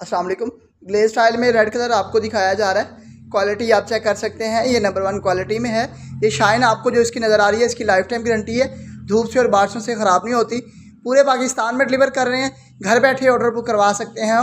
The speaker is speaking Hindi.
अस्सलाम वालेकुम ग्लेज स्टाइल में रेड कलर आपको दिखाया जा रहा है क्वालिटी आप चेक कर सकते हैं ये नंबर वन क्वालिटी में है ये शाइन आपको जो इसकी नज़र आ रही है इसकी लाइफ टाइम गारंटी है धूप से और बारिशों से ख़राब नहीं होती पूरे पाकिस्तान में डिलीवर कर रहे हैं घर बैठे ऑर्डर बुक करवा सकते हैं